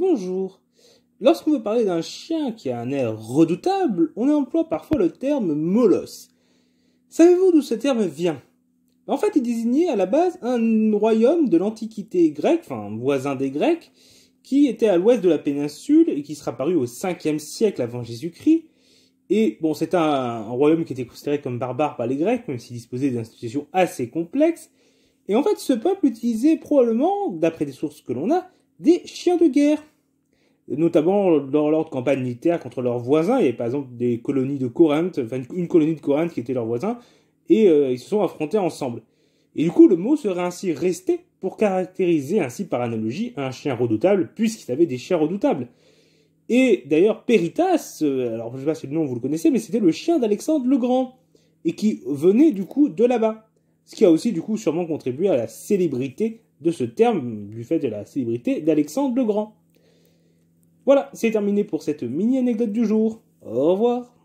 Bonjour. Lorsqu'on veut parler d'un chien qui a un air redoutable, on emploie parfois le terme molosse. Savez-vous d'où ce terme vient ben, En fait, il désignait à la base un royaume de l'Antiquité grecque, enfin voisin des Grecs, qui était à l'ouest de la péninsule et qui sera paru au 5 siècle avant Jésus-Christ. Et bon, c'est un, un, royaume qui était considéré comme barbare par les Grecs, même s'il disposait d'institutions assez complexes. Et en fait, ce peuple utilisait probablement, d'après des sources que l'on a, des chiens de guerre, notamment dans de campagnes militaires contre leurs voisins. Il y avait par exemple des colonies de Corinthe, une colonie de Corinthe qui était leur voisin, et euh, ils se sont affrontés ensemble. Et du coup, le mot serait ainsi resté pour caractériser ainsi par analogie un chien redoutable, puisqu'il avait des chiens redoutables. Et d'ailleurs, Péritas, euh, alors je sais pas si le nom vous le connaissez, mais c'était le chien d'Alexandre le Grand, et qui venait du coup de là-bas. Ce qui a aussi du coup sûrement contribué à la célébrité de ce terme du fait de la célébrité d'Alexandre le Grand. Voilà, c'est terminé pour cette mini-anecdote du jour. Au revoir